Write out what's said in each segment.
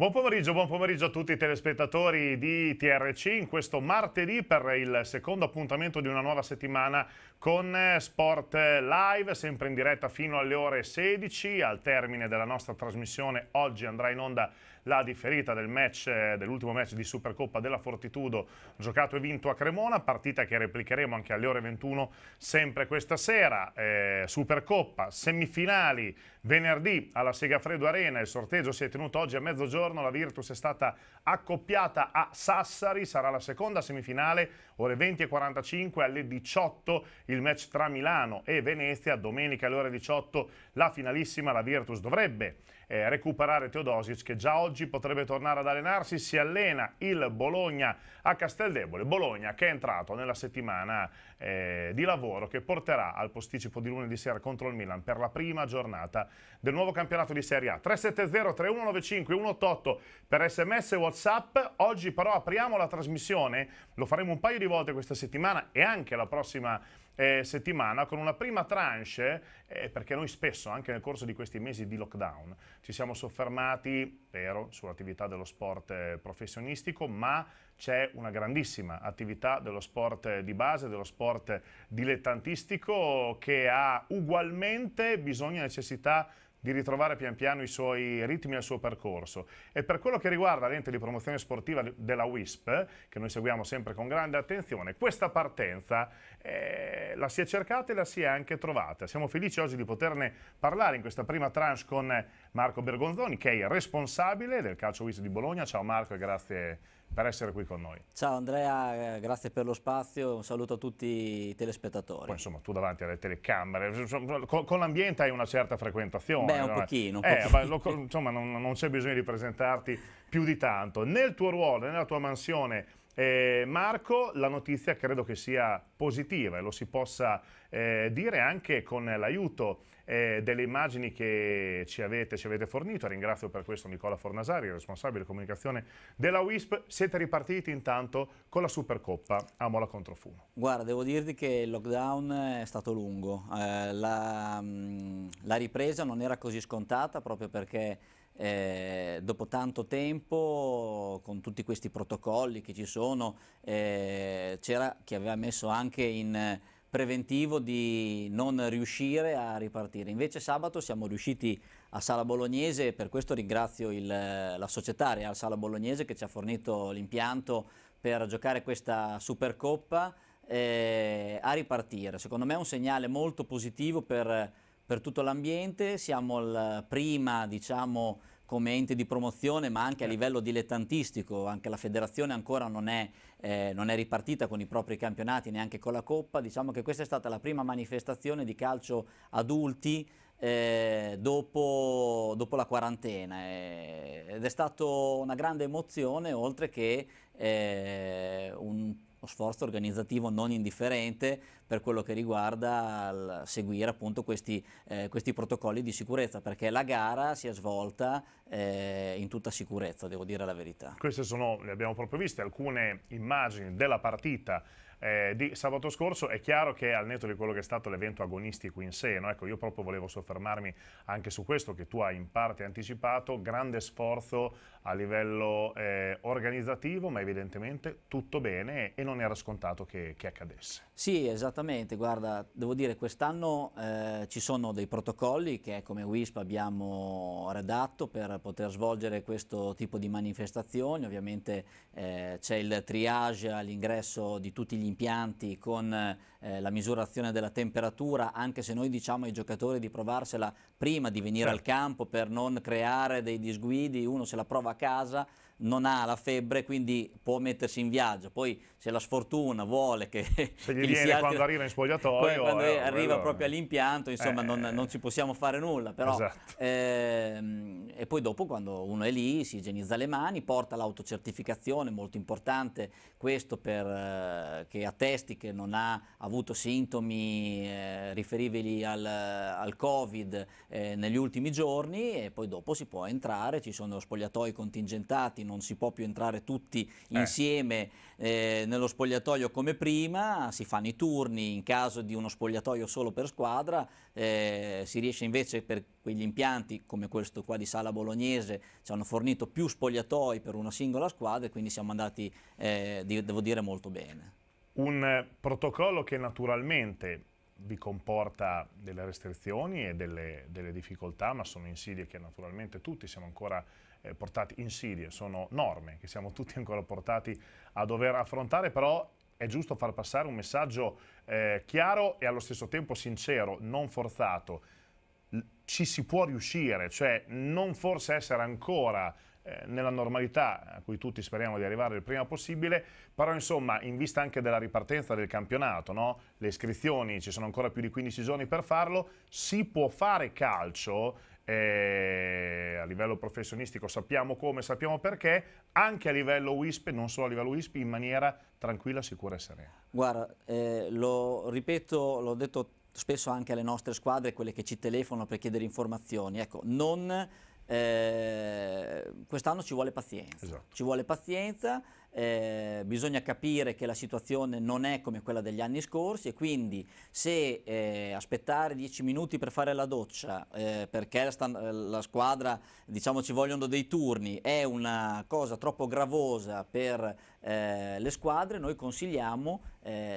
Buon pomeriggio, buon pomeriggio, a tutti i telespettatori di TRC in questo martedì per il secondo appuntamento di una nuova settimana con Sport Live, sempre in diretta fino alle ore 16. Al termine della nostra trasmissione oggi andrà in onda la differita del match, dell'ultimo match di Supercoppa della Fortitudo giocato e vinto a Cremona, partita che replicheremo anche alle ore 21 sempre questa sera, eh, Supercoppa, semifinali venerdì alla Segafredo Arena, il sorteggio si è tenuto oggi a mezzogiorno, la Virtus è stata accoppiata a Sassari, sarà la seconda semifinale, ore 20.45 alle 18 il match tra Milano e Venezia, domenica alle ore 18 la finalissima, la Virtus dovrebbe eh, recuperare Teodosic che già oggi potrebbe tornare ad allenarsi, si allena il Bologna a Casteldebole, Bologna che è entrato nella settimana eh, di lavoro che porterà al posticipo di lunedì sera contro il Milan per la prima giornata del nuovo campionato di Serie A. 370 3195 188 per sms e whatsapp WhatsApp. Oggi però apriamo la trasmissione, lo faremo un paio di volte questa settimana e anche la prossima eh, settimana con una prima tranche, eh, perché noi spesso, anche nel corso di questi mesi di lockdown, ci siamo soffermati, vero, sull'attività dello sport eh, professionistico, ma c'è una grandissima attività dello sport eh, di base, dello sport eh, dilettantistico, che ha ugualmente bisogno e necessità di di ritrovare pian piano i suoi ritmi e il suo percorso. E per quello che riguarda l'ente di promozione sportiva della WISP, che noi seguiamo sempre con grande attenzione, questa partenza eh, la si è cercata e la si è anche trovata. Siamo felici oggi di poterne parlare in questa prima tranche con Marco Bergonzoni, che è il responsabile del calcio WISP di Bologna. Ciao Marco e grazie per essere qui con noi. Ciao Andrea, grazie per lo spazio, un saluto a tutti i telespettatori. Poi insomma tu davanti alle telecamere, con, l'ambiente hai una certa frequentazione. Beh, un allora. pochino. eh, pochino. Lo, insomma non, non c'è bisogno di presentarti più di tanto. Nel tuo ruolo, nella tua mansione eh, Marco, la notizia credo che sia positiva e lo si possa eh, dire anche con l'aiuto eh, delle immagini che ci avete, ci avete, fornito. Ringrazio per questo Nicola Fornasari, responsabile comunicazione della WISP. Siete ripartiti intanto con la Supercoppa a Mola Controfumo. Guarda, devo dirti che il lockdown è stato lungo. Eh, la, mm, la ripresa non era così scontata proprio perché eh, dopo tanto tempo, con tutti questi protocolli che ci sono, eh, c'era chi aveva messo anche in preventivo di non riuscire a ripartire. Invece sabato siamo riusciti a Sala Bolognese e per questo ringrazio il, la società Real Sala Bolognese che ci ha fornito l'impianto per giocare questa Supercoppa eh, a ripartire. Secondo me è un segnale molto positivo per per tutto l'ambiente, siamo il prima diciamo, come ente di promozione ma anche a certo. livello dilettantistico, anche la federazione ancora non è, eh, non è, ripartita con i propri campionati neanche con la Coppa, diciamo che questa è stata la prima manifestazione di calcio adulti eh, dopo, dopo, la quarantena eh, ed è stata una grande emozione oltre che eh, un uno sforzo organizzativo non indifferente per quello che riguarda il seguire appunto questi, eh, questi protocolli di sicurezza, perché la gara si è svolta eh, in tutta sicurezza, devo dire la verità. Queste sono, le abbiamo proprio viste, alcune immagini della partita eh, di sabato scorso, è chiaro che al netto di quello che è stato l'evento agonistico in sé, no? ecco, io proprio volevo soffermarmi anche su questo che tu hai in parte anticipato, grande sforzo a livello eh, organizzativo, ma evidentemente tutto bene e non era scontato che, che accadesse. Sì, esattamente, guarda, devo dire quest'anno eh, ci sono dei protocolli che come WISP abbiamo redatto per poter svolgere questo tipo di manifestazioni, ovviamente eh, c'è il triage all'ingresso di tutti gli impianti, con eh, la misurazione della temperatura, anche se noi diciamo ai giocatori di provarsela prima di venire certo. al campo per non creare dei disguidi, uno se la prova a casa non ha la febbre, quindi può mettersi in viaggio. Poi se la sfortuna vuole che... Se gli che viene altri, quando arriva in spogliatoio... quando eh, arriva quello... proprio all'impianto, insomma, eh, non, non, ci possiamo fare nulla. Però, esatto. ehm, e poi dopo quando uno è lì si igienizza le mani, porta l'autocertificazione, molto importante questo per, eh, che attesti che non ha avuto sintomi eh, riferibili al, al Covid eh, negli ultimi giorni e poi dopo si può entrare, ci sono spogliatoi contingentati, non si può più entrare tutti eh. insieme eh, nello spogliatoio come prima, si fanno i turni, in caso di uno spogliatoio solo per squadra, eh, si riesce invece per quegli impianti come questo qua di Sala Bolognese, ci hanno fornito più spogliatoi per una singola squadra e quindi siamo andati, eh, devo dire, molto bene. Un eh, protocollo che naturalmente vi comporta delle restrizioni e delle, delle difficoltà, ma sono insidie che naturalmente tutti siamo ancora eh, portati in Siria, sono norme che siamo tutti ancora portati a dover affrontare, però è giusto far passare un messaggio eh, chiaro e allo stesso tempo sincero, non forzato. Ci si può riuscire, cioè non forse essere ancora eh, nella normalità a cui tutti speriamo di arrivare il prima possibile, però insomma in vista anche della ripartenza del campionato, no? le iscrizioni ci sono ancora più di 15 giorni per farlo, si può fare calcio eh, a livello professionistico sappiamo come, sappiamo perché, anche a livello WISP, non solo a livello WISP, in maniera tranquilla, sicura e serena. Guarda, eh, lo ripeto, l'ho detto spesso anche alle nostre squadre, quelle che ci telefonano per chiedere informazioni, ecco, non eh, quest'anno ci vuole pazienza. Esatto. Ci vuole pazienza, eh, bisogna capire che la situazione non è come quella degli anni scorsi e quindi se eh, aspettare dieci minuti per fare la doccia eh, perché la, la, squadra diciamo ci vogliono dei turni è una cosa troppo gravosa per eh, le squadre, noi consigliamo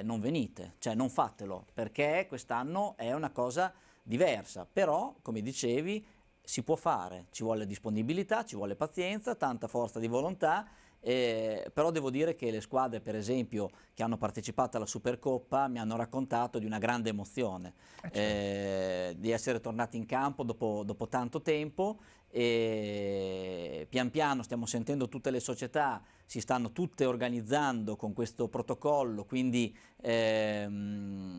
non venite, cioè non fatelo perché quest'anno è una cosa diversa, però come dicevi si può fare, ci vuole disponibilità, ci vuole pazienza, tanta forza di volontà, eh, però devo dire che le squadre per esempio che hanno partecipato alla Supercoppa mi hanno raccontato di una grande emozione, eh, certo. eh di essere tornati in campo dopo, dopo tanto tempo e pian piano stiamo sentendo tutte le società si stanno tutte organizzando con questo protocollo, quindi ehm,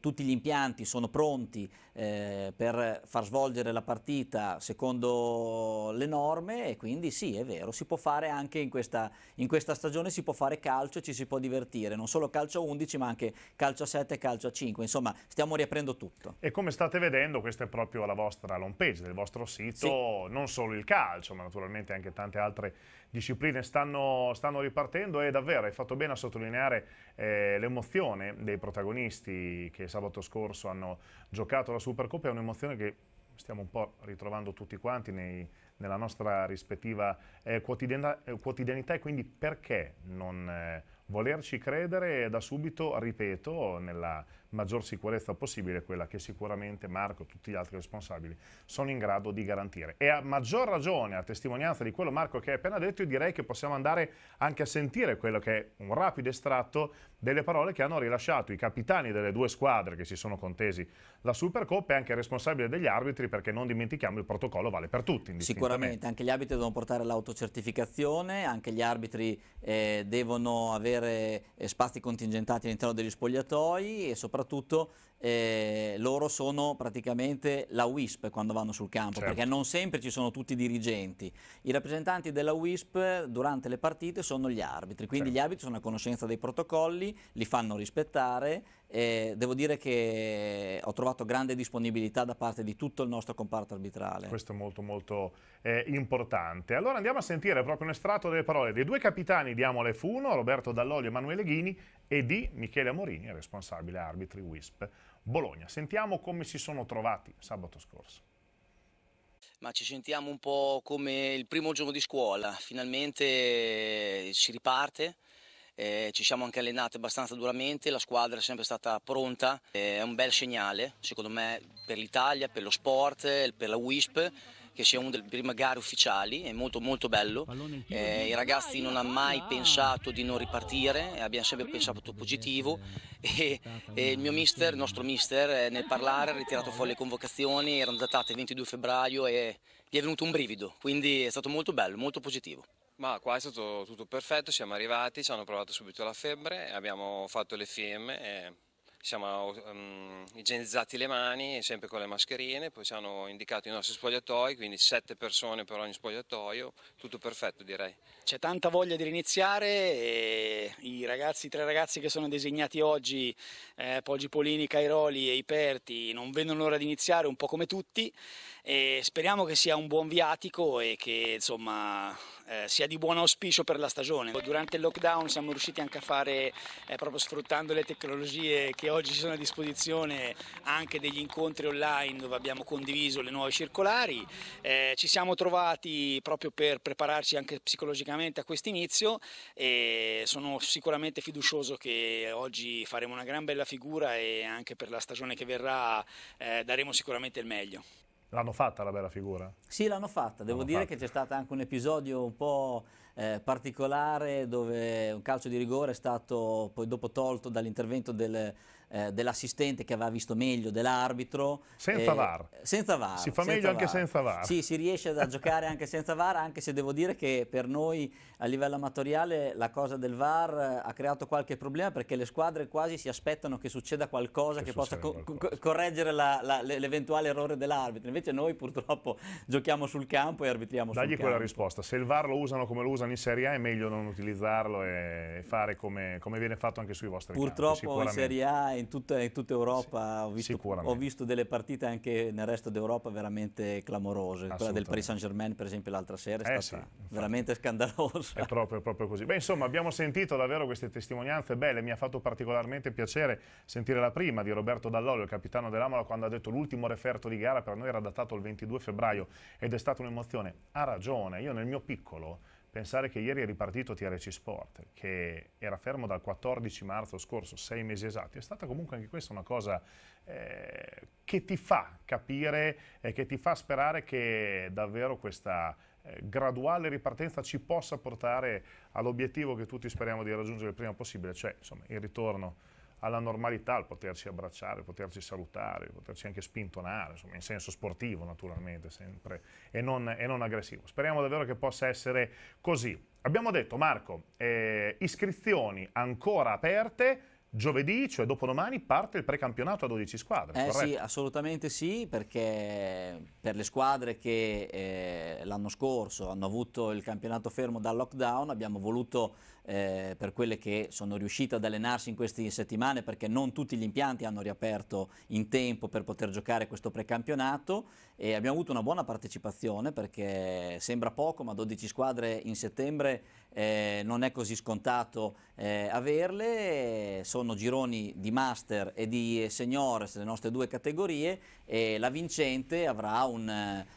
tutti gli impianti sono pronti eh, per far svolgere la partita secondo le norme e quindi sì, è vero, si può fare anche in questa, in questa stagione, si può fare calcio, ci si può divertire, non solo calcio a 11 ma anche calcio a 7 e calcio a 5, insomma stiamo riaprendo tutto. E come state vedendo questa è proprio la vostra home page del vostro sito, sì. non solo il calcio ma naturalmente anche tante altre discipline stanno, stanno ripartendo e davvero hai fatto bene a sottolineare eh, l'emozione l'emozione dei protagonisti che sabato scorso hanno giocato la Supercoppa è un'emozione che stiamo un po' ritrovando tutti quanti nei, nella nostra rispettiva eh, quotidianità, eh, quotidianità, e quindi perché non eh, volerci credere da subito, ripeto, nella maggior sicurezza possibile, quella che sicuramente Marco e tutti gli altri responsabili sono in grado di garantire. E a maggior ragione, a testimonianza di quello Marco che hai appena detto, io direi che possiamo andare anche a sentire quello che è un rapido estratto delle parole che hanno rilasciato i capitani delle due squadre che si sono contesi la Supercoppa e anche il responsabile degli arbitri, perché non dimentichiamo il protocollo vale per tutti. Sicuramente, anche gli arbitri devono portare l'autocertificazione, anche gli arbitri eh, devono avere eh, spazi contingentati all'interno degli spogliatoi e soprattutto soprattutto eh, loro sono praticamente la WISP quando vanno sul campo, certo. perché non sempre ci sono tutti i dirigenti. I rappresentanti della WISP durante le partite sono gli arbitri, quindi certo. gli arbitri sono a conoscenza dei protocolli, li fanno rispettare. Eh, devo dire che ho trovato grande disponibilità da parte di tutto il nostro comparto arbitrale. Questo è molto molto eh, importante. Allora andiamo a sentire proprio un estratto delle parole dei due capitani di Amole F1, Roberto Dall'Olio e Emanuele Ghini, e di Michele Amorini, responsabile arbitri WISP Bologna. Sentiamo come si sono trovati sabato scorso. Ma ci sentiamo un po' come il primo giorno di scuola, finalmente eh, si riparte, eh, ci siamo anche allenati abbastanza duramente, la squadra è sempre stata pronta, eh, è un bel segnale secondo me per l'Italia, per lo sport, per la WISP che sia una delle prime gare ufficiali, è molto molto bello, eh, i ragazzi non hanno mai ah, pensato di non ripartire, abbiamo sempre pensato positivo e, e, il mio mister, il nostro mister eh, nel parlare ha ritirato fuori le convocazioni, erano datate il 22 febbraio e gli è venuto un brivido, quindi è stato molto bello, molto positivo. Ma qua è stato tutto perfetto, siamo arrivati, ci hanno provato subito la febbre, abbiamo fatto le FM. e siamo um, igienizzati le mani, sempre con le mascherine, poi ci hanno indicato i nostri spogliatoi, quindi sette persone per ogni spogliatoio, tutto perfetto direi. C'è tanta voglia di riniziare e i, ragazzi, i tre ragazzi che sono designati oggi, eh, Poggi Polini, Cairoli e Iperti, non vedono l'ora di iniziare un po' come tutti e speriamo che sia un buon viatico e che insomma eh, sia di buon auspicio per la stagione. Durante il lockdown siamo riusciti anche a fare, eh, proprio sfruttando le tecnologie che oggi ci sono a disposizione, anche degli incontri online dove abbiamo condiviso le nuove circolari. Eh, ci siamo trovati proprio per prepararci anche psicologicamente a questo inizio e sono sicuramente fiducioso che oggi faremo una gran bella figura e anche per la stagione che verrà eh, daremo sicuramente il meglio. L'hanno fatta la bella figura? Sì, l'hanno fatta. Devo dire fatta. che c'è stato anche un episodio un po' eh, particolare dove un calcio di rigore è stato poi dopo tolto dall'intervento del eh, dell'assistente che aveva visto meglio, dell'arbitro. Senza eh, VAR. Senza VAR. Si fa meglio var. anche senza VAR. Sì, si riesce a giocare anche senza VAR, anche se devo dire che per noi a livello amatoriale la cosa del VAR eh, ha creato qualche problema perché le squadre quasi si aspettano che succeda qualcosa che, che possa qualcosa. Co correggere l'eventuale errore dell'arbitro. Invece noi purtroppo giochiamo sul campo e arbitriamo Dagli sul campo. Dagli quella risposta. Se il VAR lo usano come lo usano in Serie A è meglio non utilizzarlo e fare come, come viene fatto anche sui vostri purtroppo campi. Purtroppo in Serie A in tutta, in tutta Europa sì, ho, visto, ho, visto, delle partite anche nel resto d'Europa veramente clamorose, quella del Paris Saint Germain per esempio l'altra sera è eh stata sì, veramente scandalosa. È proprio, proprio così. Beh insomma abbiamo sentito davvero queste testimonianze belle, mi ha fatto particolarmente piacere sentire la prima di Roberto Dall'Olio, il capitano dell'Amola, quando ha detto l'ultimo referto di gara per noi era datato il 22 febbraio ed è stata un'emozione. Ha ragione, io nel mio piccolo Pensare che ieri è ripartito TRC Sport, che era fermo dal 14 marzo scorso, sei mesi esatti, è stata comunque anche questa una cosa eh, che ti fa capire, e eh, che ti fa sperare che davvero questa eh, graduale ripartenza ci possa portare all'obiettivo che tutti speriamo di raggiungere il prima possibile, cioè insomma, il ritorno alla normalità, al poterci abbracciare, al poterci salutare, al poterci anche spintonare, insomma, in senso sportivo naturalmente, sempre, e non, e non, aggressivo. Speriamo davvero che possa essere così. Abbiamo detto, Marco, eh, iscrizioni ancora aperte, Giovedì, cioè dopodomani, parte il precampionato a 12 squadre. Eh corretto? sì, assolutamente sì, perché per le squadre che eh, l'anno scorso hanno avuto il campionato fermo dal lockdown abbiamo voluto eh, per quelle che sono riuscite ad allenarsi in queste settimane perché non tutti gli impianti hanno riaperto in tempo per poter giocare questo precampionato e abbiamo avuto una buona partecipazione perché sembra poco ma 12 squadre in settembre eh, non è così scontato eh, averle, sono gironi di master e di seniors, le nostre due categorie e la vincente avrà un,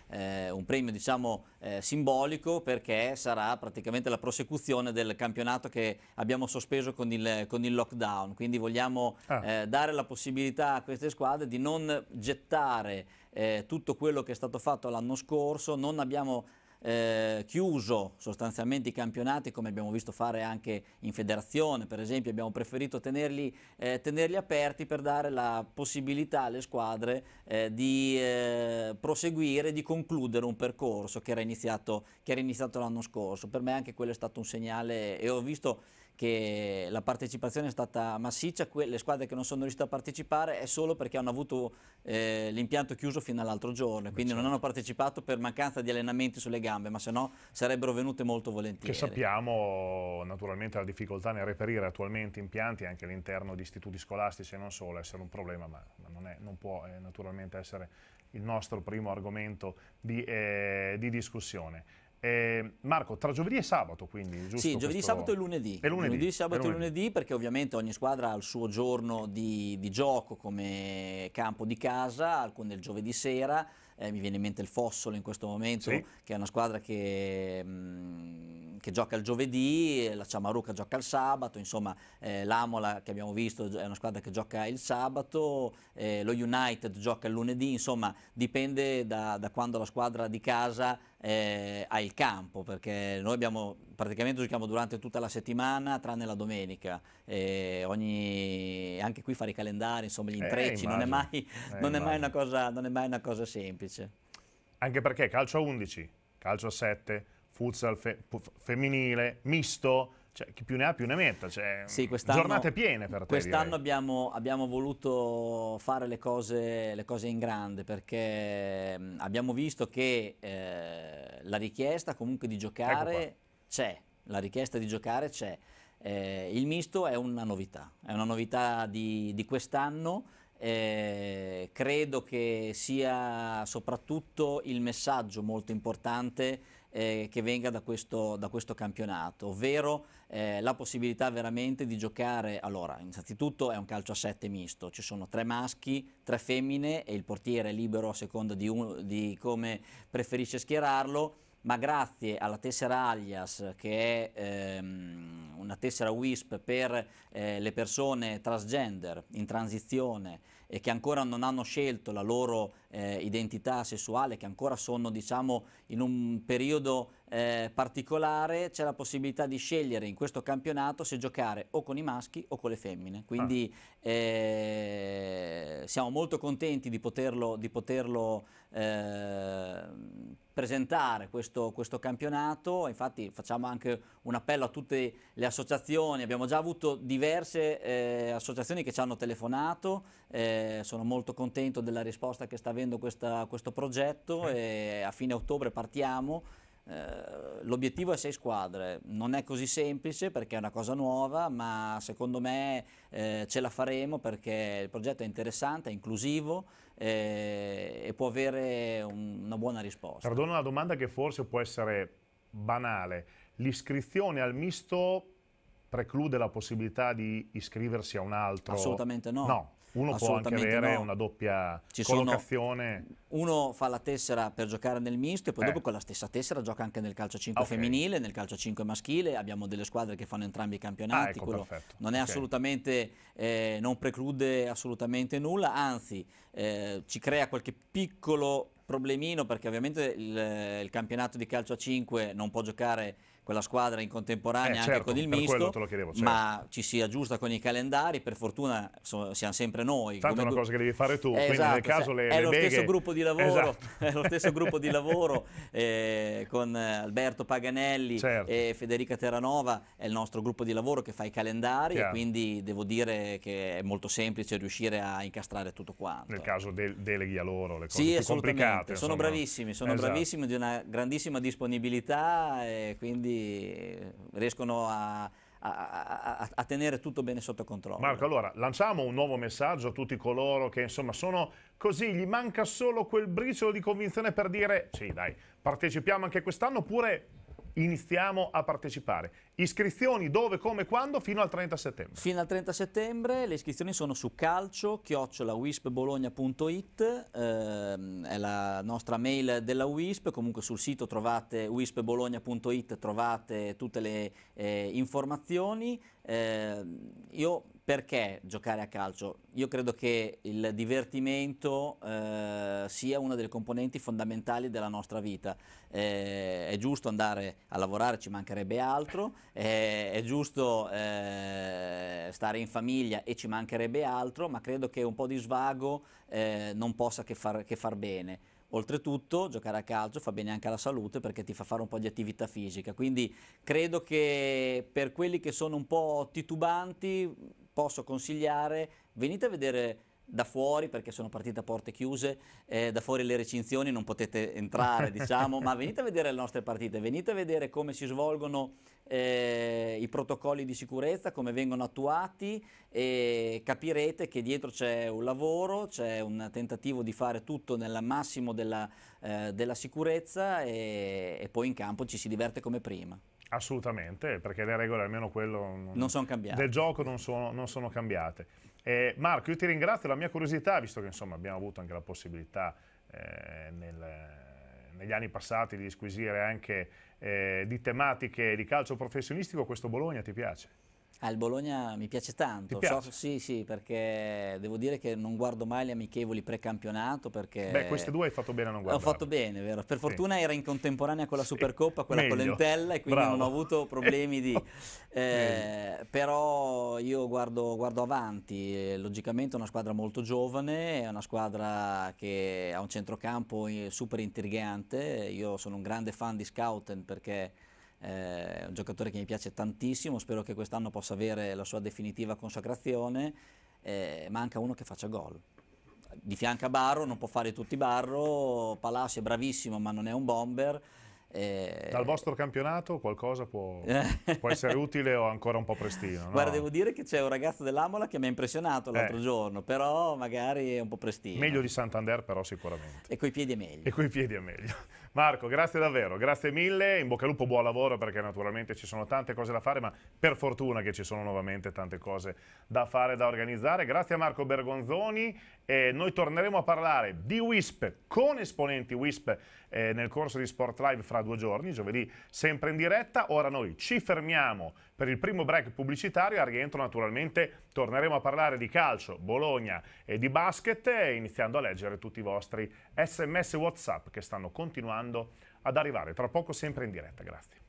eh, un premio diciamo, eh, simbolico perché sarà praticamente la prosecuzione del campionato che abbiamo sospeso con il, con il lockdown, quindi vogliamo ah. eh, dare la possibilità a queste squadre di non gettare eh, tutto quello che è stato fatto l'anno scorso, non abbiamo eh, chiuso sostanzialmente i campionati come abbiamo visto fare anche in federazione per esempio abbiamo preferito tenerli, eh, tenerli aperti per dare la possibilità alle squadre eh, di eh, proseguire di concludere un percorso che era iniziato, iniziato l'anno scorso per me anche quello è stato un segnale e ho visto che la partecipazione è stata massiccia, que le squadre che non sono riuscite a partecipare è solo perché hanno avuto eh, l'impianto chiuso fino all'altro giorno, Beh, quindi certo. non hanno partecipato per mancanza di allenamenti sulle gambe, ma se no sarebbero venute molto volentieri. Che sappiamo naturalmente la difficoltà nel reperire attualmente impianti anche all'interno di istituti scolastici e non solo, essere un problema, ma non, è, non può eh, naturalmente essere il nostro primo argomento di, eh, di discussione. Eh, Marco, tra giovedì e sabato quindi, giusto? Sì, giovedì, questo... sabato e lunedì. E lunedì, lunedì sabato e lunedì. e lunedì. perché ovviamente ogni squadra ha il suo giorno di, di gioco come campo di casa, alcune il giovedì sera, eh, mi viene in mente il Fossolo in questo momento, sì. che è una squadra che, mh, mm, che, gioca il giovedì, la Ciamaruca gioca il sabato, insomma eh, l'Amola che abbiamo visto è una squadra che gioca il sabato, eh, lo United gioca il lunedì, insomma dipende da, da quando la squadra di casa eh, al campo, perché noi abbiamo, praticamente giochiamo durante tutta la settimana, tranne la domenica, e eh, ogni, anche qui fare i calendari, insomma gli eh, intrecci, non, è mai, eh, non è, mai una cosa, non è mai una cosa semplice. Anche perché calcio a 11, calcio a 7, futsal fe, femminile, misto, cioè, chi più ne ha più ne metta, cioè, sì, giornate piene per te. Quest'anno abbiamo, abbiamo, voluto fare le cose, le cose, in grande perché mm, abbiamo visto che eh, la richiesta comunque di giocare ecco c'è, la richiesta di giocare c'è. Eh, il misto è una novità, è una novità di, di quest'anno eh, credo che sia soprattutto il messaggio molto importante eh, che venga da questo, da questo campionato, ovvero eh, la possibilità veramente di giocare, allora innanzitutto è un calcio a sette misto, ci sono tre maschi, tre femmine e il portiere è libero a seconda di, un, di come preferisce schierarlo, ma grazie alla tessera alias che è ehm, una tessera WISP per eh, le persone transgender in transizione e che ancora non hanno scelto la loro eh, identità sessuale, che ancora sono diciamo, in un periodo eh, particolare c'è la possibilità di scegliere in questo campionato se giocare o con i maschi o con le femmine. Quindi ah. eh, siamo molto contenti di poterlo, di poterlo eh, presentare questo, questo, campionato, infatti facciamo anche un appello a tutte le associazioni, abbiamo già avuto diverse eh, associazioni che ci hanno telefonato, eh, sono molto contento della risposta che sta avendo questa, questo progetto eh. e a fine ottobre partiamo eh, l'obiettivo è 6 squadre, non è così semplice perché è una cosa nuova, ma secondo me eh, ce la faremo perché il progetto è interessante, è inclusivo eh, e può avere un, una buona risposta. Perdono una domanda che forse può essere banale. L'iscrizione al misto preclude la possibilità di iscriversi a un altro? Assolutamente no. no. Uno può anche avere no. una doppia Ci collocazione. Sono, uno fa la tessera per giocare nel misto e poi eh. dopo con la stessa tessera gioca anche nel calcio 5 ah, okay. femminile, nel calcio 5 maschile, abbiamo delle squadre che fanno entrambi i campionati, ah, ecco, non è assolutamente, eh, non preclude assolutamente nulla, anzi eh, ci crea qualche piccolo problemino perché ovviamente il, il campionato di calcio a 5 non può giocare quella squadra in contemporanea eh, anche certo, con il misto, chiedevo, certo. ma ci si aggiusta con i calendari, per fortuna so, siamo sempre noi. Tanto come... è una cosa che devi fare tu, eh, esatto, nel caso cioè, le, è, le gruppo di lavoro, esatto. è lo stesso gruppo di lavoro, eh, con Alberto Paganelli certo. e Federica Terranova, è il nostro gruppo di lavoro che fa i calendari, Chiaro. quindi devo dire che è molto semplice riuscire a incastrare tutto quanto. Nel caso de deleghi a loro le cose sì, più complicate. Sono insomma. bravissimi, sono esatto. bravissimi di una grandissima disponibilità e quindi riescono a, a, a, a, tenere tutto bene sotto controllo. Marco, allora lanciamo un nuovo messaggio a tutti coloro che insomma sono così, gli manca solo quel briciolo di convinzione per dire sì dai, partecipiamo anche quest'anno oppure iniziamo a partecipare. Iscrizioni dove, come, quando fino al 30 settembre? Fino al 30 settembre le iscrizioni sono su calcio, chiocciola, wispbologna.it, ehm, è la nostra mail della Wisp, comunque sul sito trovate wispbologna.it, trovate tutte le eh, informazioni. Eh, io perché giocare a calcio? Io credo che il divertimento eh, sia una delle componenti fondamentali della nostra vita. Eh, è giusto andare a lavorare, ci mancherebbe altro, eh, è giusto eh, stare in famiglia e ci mancherebbe altro, ma credo che un po' di svago eh, non possa che far, che far bene. Oltretutto giocare a calcio fa bene anche alla salute perché ti fa fare un po' di attività fisica, quindi credo che per quelli che sono un po' titubanti posso consigliare, venite a vedere da fuori perché sono partite a porte chiuse, eh, da fuori le recinzioni non potete entrare diciamo, ma venite a vedere le nostre partite, venite a vedere come si svolgono eh, i protocolli di sicurezza, come vengono attuati e capirete che dietro c'è un lavoro, c'è un tentativo di fare tutto nel massimo della, eh, della sicurezza e, e poi in campo ci si diverte come prima. Assolutamente, perché le regole almeno quello non sono del gioco non sono, non sono cambiate. Eh, Marco, io ti ringrazio, la mia curiosità, visto che insomma, abbiamo avuto anche la possibilità eh, nel, negli anni passati di squisire anche eh, di tematiche di calcio professionistico, questo Bologna ti piace? Ah, il Bologna mi piace tanto. Piace? So, sì, sì, perché devo dire che non guardo mai le amichevoli pre-campionato perché... Beh, queste due hai fatto bene a non guardare. Ho fatto bene, vero? Per fortuna sì. era in contemporanea con la Supercoppa, quella Meglio. con l'Entella e quindi Bravo. non ho avuto problemi di... Eh, però io guardo, guardo avanti, eh, logicamente è una squadra molto giovane, è una squadra che ha un centrocampo eh, super intrigante, io sono un grande fan di Scouten perché eh, è un giocatore che mi piace tantissimo, spero che quest'anno possa avere la sua definitiva consacrazione, eh, manca uno che faccia gol. Di fianco a Barro non può fare tutti Barro, Palacio è bravissimo ma non è un bomber. Eh, Dal vostro campionato qualcosa può, può, essere utile o ancora un po' prestino? No? Guarda, devo dire che c'è un ragazzo dell'Amola che mi ha impressionato l'altro eh. giorno, però magari è un po' prestino. Meglio di Santander però sicuramente. E coi piedi è meglio. E coi piedi è meglio. Marco, grazie davvero, grazie mille, in bocca al lupo, buon lavoro perché naturalmente ci sono tante cose da fare, ma per fortuna che ci sono nuovamente tante cose da fare, da organizzare. Grazie a Marco Bergonzoni e noi torneremo a parlare di WISP con esponenti WISP eh, nel corso di Sport Live fra due giorni, giovedì sempre in diretta. Ora noi ci fermiamo per il primo break pubblicitario, al rientro naturalmente torneremo a parlare di calcio, Bologna e di basket, iniziando a leggere tutti i vostri sms WhatsApp che stanno continuando ad arrivare. Tra poco sempre in diretta, grazie.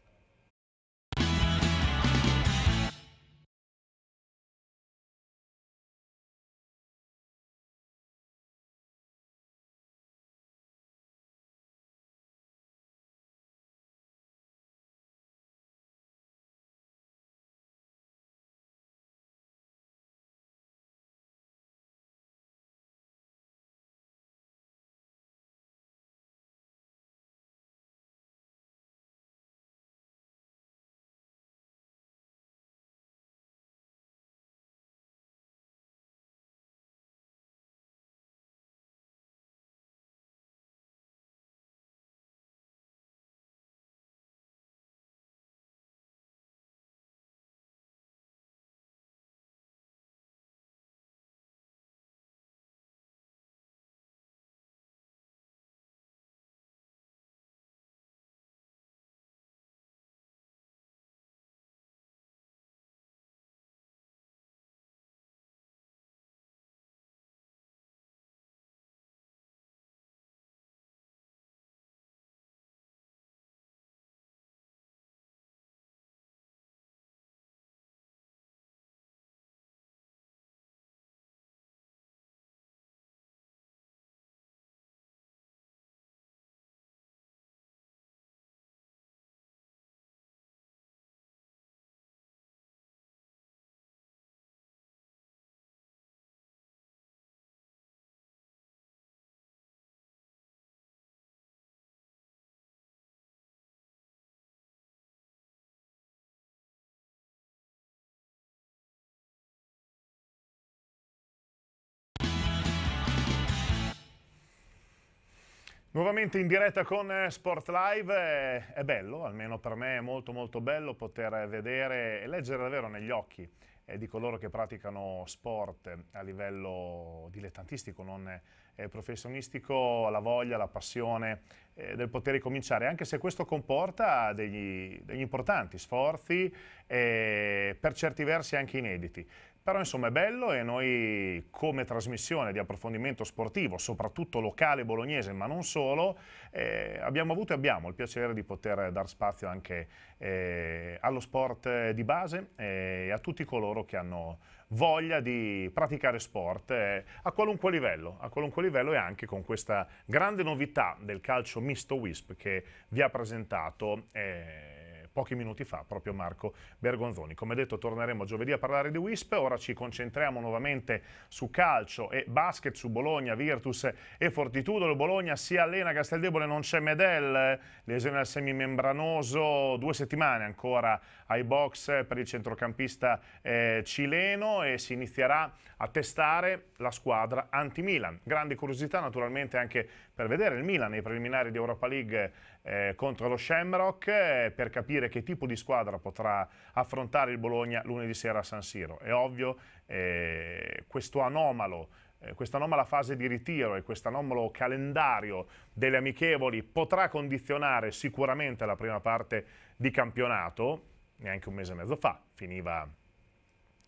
Nuovamente in diretta con eh, Sport Live, eh, è bello, almeno per me è molto molto bello poter vedere e leggere davvero negli occhi eh, di coloro che praticano sport a livello dilettantistico, non professionistico, la voglia, la passione del poter ricominciare, anche se questo comporta degli, degli importanti sforzi e per certi versi anche inediti. Però insomma è bello e noi come trasmissione di approfondimento sportivo, soprattutto locale bolognese, ma non solo, eh, abbiamo avuto e abbiamo il piacere di poter dar spazio anche eh, allo sport di base eh, e a tutti coloro che hanno voglia di praticare sport eh, a, qualunque livello, a qualunque livello e anche con questa grande novità del calcio misto WISP che vi ha presentato. Eh, pochi minuti fa proprio Marco Bergonzoni. Come detto torneremo giovedì a parlare di WISP, ora ci concentriamo nuovamente su calcio e basket, su Bologna, Virtus e Fortitudo. Lo Bologna si allena a Casteldebole, non c'è Medel, lesione al semimembranoso, due settimane ancora ai box per il centrocampista eh, cileno e si inizierà a testare la squadra anti-Milan. Grande curiosità naturalmente anche per vedere il Milan nei preliminari di Europa League eh, contro lo Shamrock eh, per capire che tipo di squadra potrà affrontare il Bologna lunedì sera a San Siro. È ovvio, eh, questo anomalo eh, questa anomala fase di ritiro e questo anomalo calendario delle amichevoli potrà condizionare sicuramente la prima parte di campionato, neanche un mese e mezzo fa finiva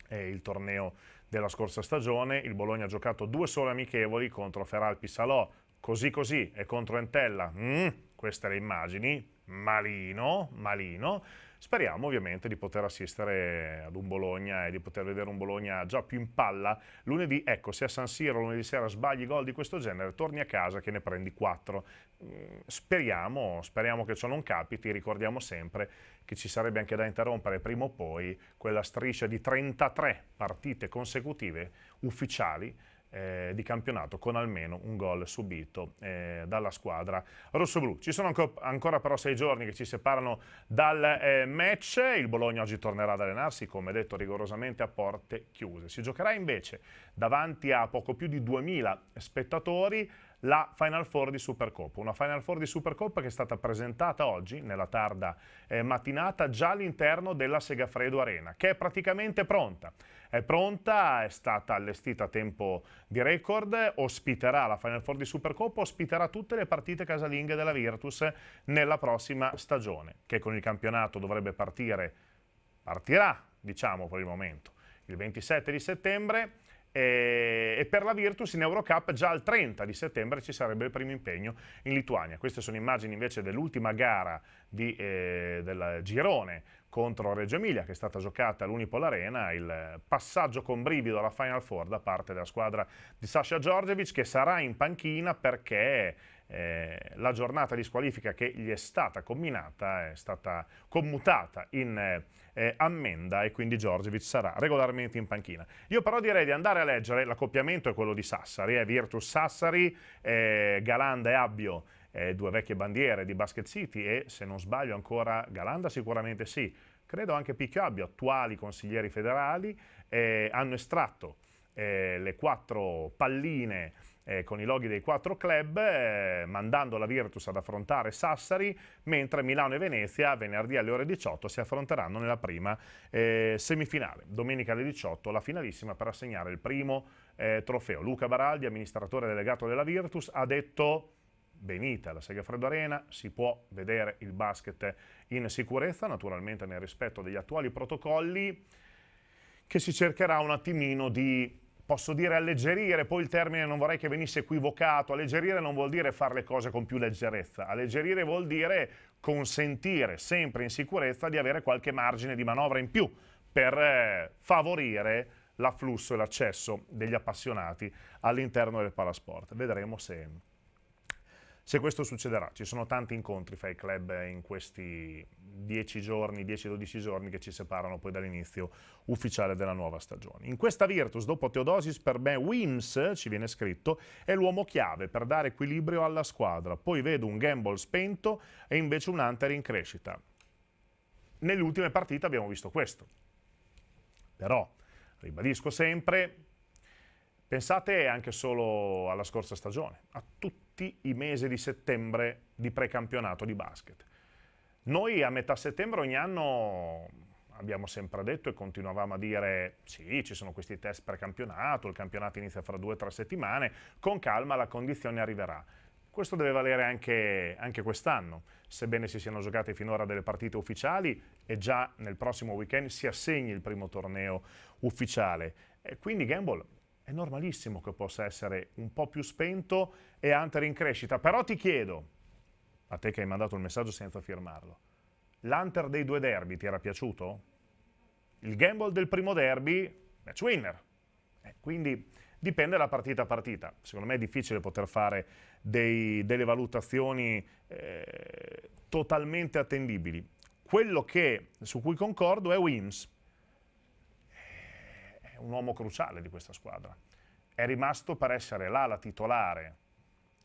eh, il torneo della scorsa stagione, il Bologna ha giocato due sole amichevoli contro Feral Pissalò, così così, e contro Entella, mm, queste le immagini, malino, malino. Speriamo ovviamente di poter assistere ad un Bologna e di poter vedere un Bologna già più in palla lunedì. Ecco, se a San Siro lunedì sera sbagli gol di questo genere, torni a casa che ne prendi 4. Mm, speriamo, speriamo che ciò non capiti. Ricordiamo sempre che ci sarebbe anche da interrompere prima o poi quella striscia di 33 partite consecutive ufficiali eh, di campionato con almeno un gol subito eh, dalla squadra rossoblù. Ci sono ancora, ancora, però sei giorni che ci separano dal eh, match, il Bologna oggi tornerà ad allenarsi come detto rigorosamente a porte chiuse. Si giocherà invece davanti a poco più di 2000 spettatori la Final Four di Supercoppa. Una Final Four di Supercoppa che è stata presentata oggi, nella tarda eh, mattinata, già all'interno della Segafredo Arena, che è praticamente pronta. È pronta, è stata allestita a tempo di record, ospiterà la Final Four di Supercoppa, ospiterà tutte le partite casalinghe della Virtus nella prossima stagione, che con il campionato dovrebbe partire, partirà diciamo per il momento, il 27 di settembre eh, e, per la Virtus in Eurocup già al 30 di settembre ci sarebbe il primo impegno in Lituania. Queste sono immagini invece dell'ultima gara di, eh, del girone contro Reggio Emilia che è stata giocata all'Unipol Arena, il passaggio con brivido alla Final Four da parte della squadra di Sasha Djordjevic che sarà in panchina perché eh, la giornata di squalifica che gli è stata combinata è stata commutata in eh, ammenda e quindi Giorgiovic sarà regolarmente in panchina. Io però direi di andare a leggere, l'accoppiamento è quello di Sassari, è eh, Virtus Sassari, eh, Galanda e Abbio, eh, due vecchie bandiere di Basket City e se non sbaglio ancora Galanda sicuramente sì, credo anche Picchio Abbio, attuali consiglieri federali, eh, hanno estratto le quattro palline eh, con i loghi dei quattro club, eh, mandando la Virtus ad affrontare Sassari, mentre Milano e Venezia venerdì alle ore 18 si affronteranno nella prima eh, semifinale. Domenica alle 18 la finalissima per assegnare il primo eh, trofeo. Luca Baraldi, amministratore delegato della Virtus, ha detto venite alla Segafredo Arena, si può vedere il basket in sicurezza, naturalmente nel rispetto degli attuali protocolli, che si cercherà un attimino di posso dire alleggerire, poi il termine non vorrei che venisse equivocato, alleggerire non vuol dire fare le cose con più leggerezza, alleggerire vuol dire consentire sempre in sicurezza di avere qualche margine di manovra in più per eh, favorire l'afflusso e l'accesso degli appassionati all'interno del palasport. Vedremo se se questo succederà. Ci sono tanti incontri fra i club in questi 10 giorni, 10-12 giorni che ci separano poi dall'inizio ufficiale della nuova stagione. In questa Virtus, dopo Teodosis, per me Wims, ci viene scritto, è l'uomo chiave per dare equilibrio alla squadra. Poi vedo un Gamble spento e invece un Hunter in crescita. Nelle ultime partite abbiamo visto questo. Però, ribadisco sempre, pensate anche solo alla scorsa stagione, a tutti tutti i mesi di settembre di precampionato di basket. Noi a metà settembre ogni anno abbiamo sempre detto e continuavamo a dire sì, ci sono questi test precampionato, il campionato inizia fra due o tre settimane, con calma la condizione arriverà. Questo deve valere anche, anche quest'anno, sebbene si siano giocate finora delle partite ufficiali e già nel prossimo weekend si assegni il primo torneo ufficiale. E quindi Gamble è normalissimo che possa essere un po' più spento e Hunter in crescita. Però ti chiedo, a te che hai mandato il messaggio senza firmarlo, l'Hunter dei due derby ti era piaciuto? Il gamble del primo derby, match winner. Eh, quindi dipende da partita a partita. Secondo me è difficile poter fare dei, delle valutazioni eh, totalmente attendibili. Quello che, su cui concordo è Wims un uomo cruciale di questa squadra. È rimasto per essere l'ala titolare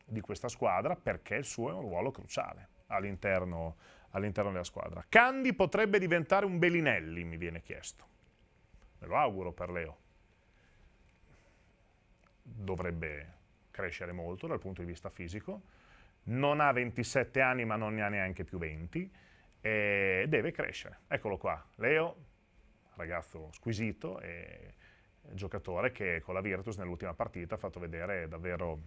di questa squadra perché il suo è un ruolo cruciale all'interno all della squadra. Candi potrebbe diventare un Belinelli, mi viene chiesto. Me lo auguro per Leo. Dovrebbe crescere molto dal punto di vista fisico. Non ha 27 anni, ma non ne ha neanche più 20. E deve crescere. Eccolo qua. Leo, ragazzo squisito e giocatore che con la Virtus nell'ultima partita ha fatto vedere davvero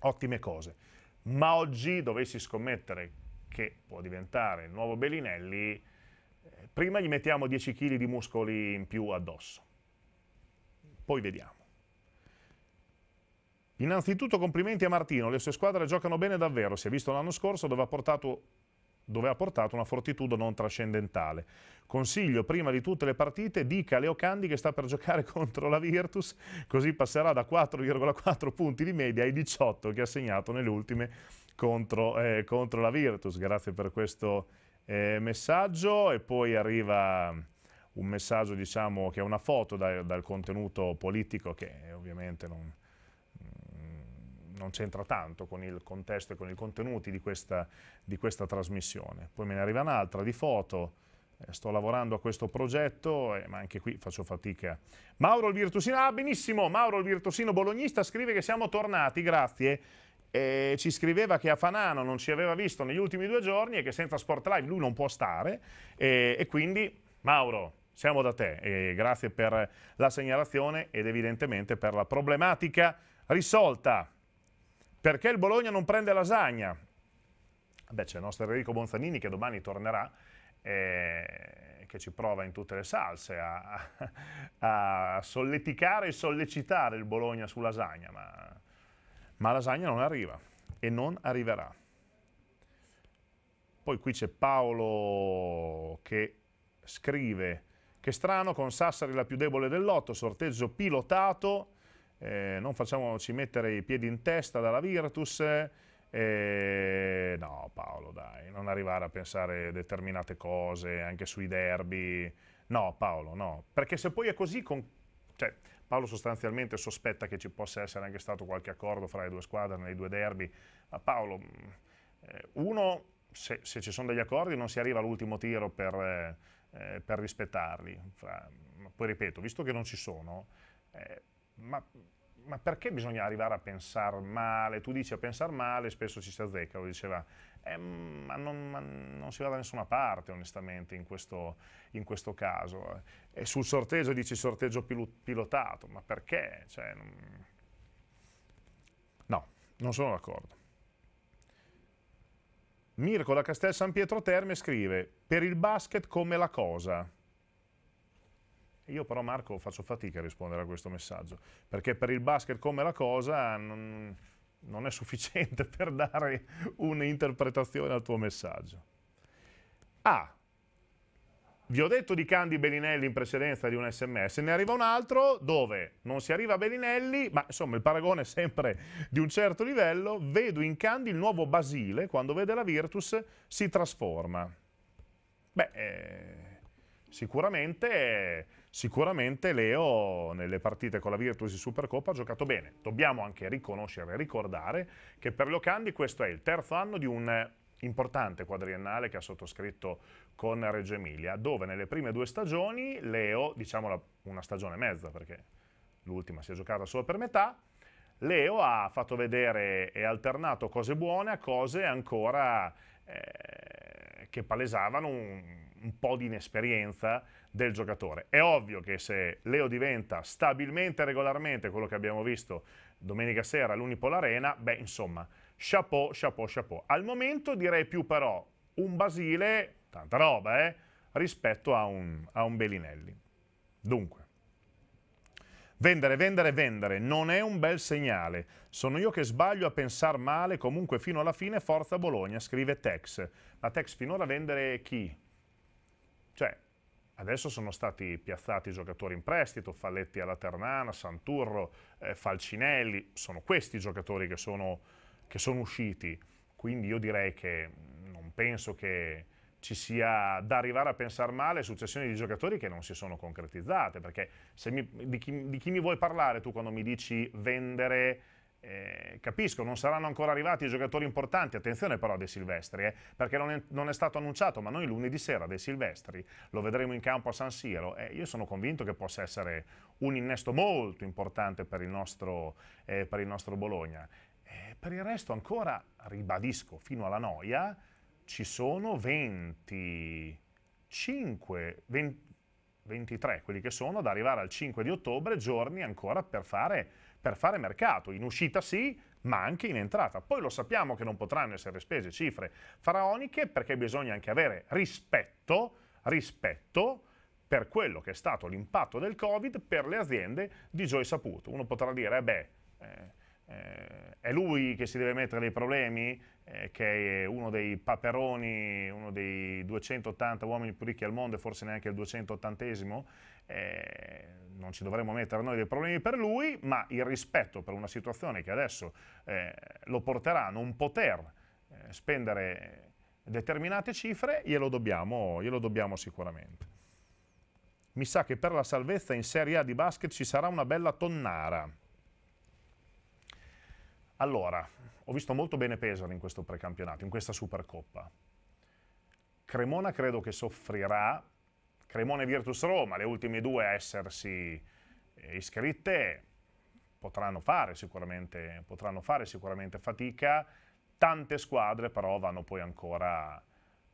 ottime cose. Ma oggi dovessi scommettere che può diventare il nuovo Bellinelli, eh, prima gli mettiamo 10 kg di muscoli in più addosso. Poi vediamo. Innanzitutto complimenti a Martino, le sue squadre giocano bene davvero, si è visto l'anno scorso dove ha portato dove ha portato una fortitudo non trascendentale. Consiglio prima di tutte le partite, dica a Candi che sta per giocare contro la Virtus, così passerà da 4,4 punti di media ai 18 che ha segnato nelle ultime contro, eh, contro la Virtus. Grazie per questo eh, messaggio e poi arriva un messaggio diciamo, che è una foto da, dal contenuto politico che ovviamente non non c'entra tanto con il contesto e con i contenuti di questa, di questa trasmissione. Poi me ne arriva un'altra di foto, eh, sto lavorando a questo progetto, eh, ma anche qui faccio fatica. Mauro il Virtusino, ah benissimo, Mauro il Virtusino bolognista scrive che siamo tornati, grazie. E ci scriveva che a Fanano non ci aveva visto negli ultimi due giorni e che senza Sport Live lui non può stare e, e quindi Mauro siamo da te e grazie per la segnalazione ed evidentemente per la problematica risolta. Perché il Bologna non prende lasagna? Beh, c'è il nostro Enrico Bonzanini che domani tornerà eh, che ci prova in tutte le salse a, a, solleticare e sollecitare il Bologna su lasagna, ma, ma lasagna non arriva e non arriverà. Poi qui c'è Paolo che scrive che strano con Sassari la più debole del lotto, sorteggio pilotato, eh, non facciamoci mettere i piedi in testa dalla Virtus. Eh, no Paolo dai, non arrivare a pensare determinate cose anche sui derby. No Paolo, no. Perché se poi è così, con... cioè, Paolo sostanzialmente sospetta che ci possa essere anche stato qualche accordo fra le due squadre nei due derby. Ma Paolo, eh, uno, se, se ci sono degli accordi non si arriva all'ultimo tiro per... Eh, per rispettarli. Fra, poi ripeto, visto che non ci sono, eh, ma, ma, perché bisogna arrivare a pensare male? Tu dici a pensare male, spesso ci si azzecca, lo diceva, eh, ma, non, ma, non, si va da nessuna parte onestamente in questo, in questo caso. E sul sorteggio dici sorteggio pilotato, ma perché? Cioè, non... No, non sono d'accordo. Mirko da Castel San Pietro Terme scrive, per il basket come la cosa? Io però Marco faccio fatica a rispondere a questo messaggio, perché per il basket come la cosa non, non è sufficiente per dare un'interpretazione al tuo messaggio. Ah, vi ho detto di Candy Bellinelli in precedenza di un sms, ne arriva un altro dove non si arriva a Bellinelli, ma insomma il paragone è sempre di un certo livello, vedo in Candy il nuovo Basile, quando vede la Virtus si trasforma. Beh, eh, sicuramente... Eh, Sicuramente Leo nelle partite con la Virtus in Supercoppa ha giocato bene. Dobbiamo anche riconoscere e ricordare che per Locandi questo è il terzo anno di un importante quadriennale che ha sottoscritto con Reggio Emilia, dove nelle prime due stagioni Leo, diciamo una stagione e mezza perché l'ultima si è giocata solo per metà, Leo ha fatto vedere e alternato cose buone a cose ancora eh, che palesavano un, un po' di inesperienza del giocatore. È ovvio che se Leo diventa stabilmente e regolarmente quello che abbiamo visto domenica sera all'Unipol Arena, beh insomma, chapeau, chapeau, chapeau. Al momento direi più però un Basile, tanta roba eh, rispetto a un, a un Belinelli. Dunque. Vendere, vendere, vendere non è un bel segnale. Sono io che sbaglio a pensare male, comunque fino alla fine forza Bologna, scrive Tex. Ma Tex finora vendere chi? Adesso sono stati piazzati giocatori in prestito, Falletti alla Ternana, Santurro, eh, Falcinelli, sono questi i giocatori che sono, che sono usciti, quindi io direi che mm, non penso che ci sia da arrivare a pensare male successioni di giocatori che non si sono concretizzate, perché mi, di, chi, di chi mi vuoi parlare tu quando mi dici vendere eh, capisco, non saranno ancora arrivati i giocatori importanti, attenzione però a De Silvestri, eh, perché non è, non è, stato annunciato, ma noi lunedì sera De Silvestri lo vedremo in campo a San Siro eh, io sono convinto che possa essere un innesto molto importante per il nostro, eh, per il nostro Bologna. Eh, per il resto ancora, ribadisco, fino alla noia, ci sono 25, 20, 23 quelli che sono, da arrivare al 5 di ottobre, giorni ancora per fare per fare mercato, in uscita sì, ma anche in entrata. Poi lo sappiamo che non potranno essere spese cifre faraoniche perché bisogna anche avere rispetto, rispetto per quello che è stato l'impatto del Covid per le aziende di Joy Saputo. Uno potrà dire, eh beh, eh, eh, è lui che si deve mettere dei problemi, eh, che è uno dei paperoni, uno dei 280 uomini più ricchi al mondo e forse neanche il 280esimo, eh, non ci dovremmo mettere noi dei problemi per lui, ma il rispetto per una situazione che adesso eh, lo porterà a non poter eh, spendere determinate cifre, glielo dobbiamo, glielo dobbiamo sicuramente. Mi sa che per la salvezza in Serie A di basket ci sarà una bella tonnara. Allora, ho visto molto bene Pesaro in questo precampionato, in questa Supercoppa. Cremona credo che soffrirà, Cremona e Virtus Roma, le ultime due a essersi eh, iscritte, potranno fare sicuramente, potranno fare sicuramente fatica, tante squadre però vanno poi ancora,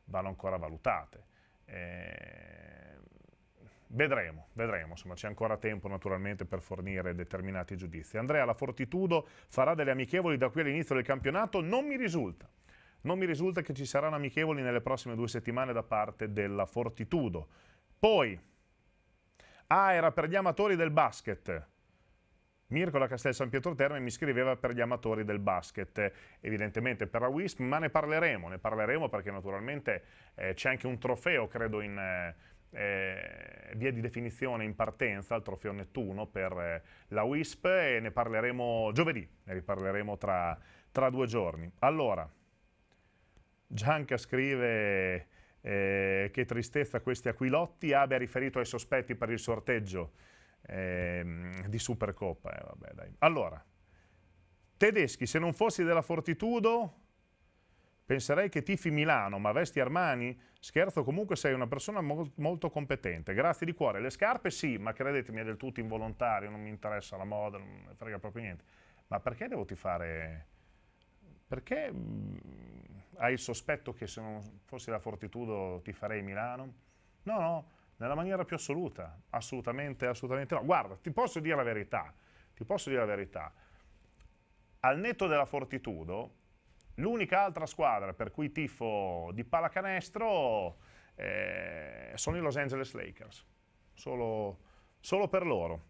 vanno ancora valutate. Eh, Vedremo, vedremo, insomma c'è ancora tempo naturalmente per fornire determinati giudizi. Andrea, la Fortitudo farà delle amichevoli da qui all'inizio del campionato? Non mi risulta. Non mi risulta che ci saranno amichevoli nelle prossime due settimane da parte della Fortitudo. Poi, ah, era per gli amatori del basket. Mirko da Castel San Pietro Terme mi scriveva per gli amatori del basket, evidentemente per la WISP, ma ne parleremo, ne parleremo perché naturalmente eh, c'è anche un trofeo, credo, in... Eh, eh, via di definizione in partenza al trofeo Nettuno per eh, la WISP e ne parleremo giovedì, ne riparleremo tra, tra due giorni. Allora, Gianca scrive eh, che tristezza questi aquilotti, abbia riferito ai sospetti per il sorteggio ehm, di Supercoppa. Eh, vabbè, allora, tedeschi, se non fossi della Fortitudo Penserei che tifi Milano, ma vesti Armani? Scherzo, comunque sei una persona mo molto competente. Grazie di cuore. Le scarpe sì, ma credetemi è del tutto involontario, non mi interessa la moda, non mi frega proprio niente. Ma perché devo tifare? Perché mh, mm, hai il sospetto che se non fossi la Fortitudo ti farei Milano? No, no, nella maniera più assoluta. Assolutamente, assolutamente no. Guarda, ti posso dire la verità. Ti posso dire la verità. Al netto della Fortitudo, L'unica altra squadra per cui tifo di pallacanestro eh, sono i Los Angeles Lakers, solo, solo per loro.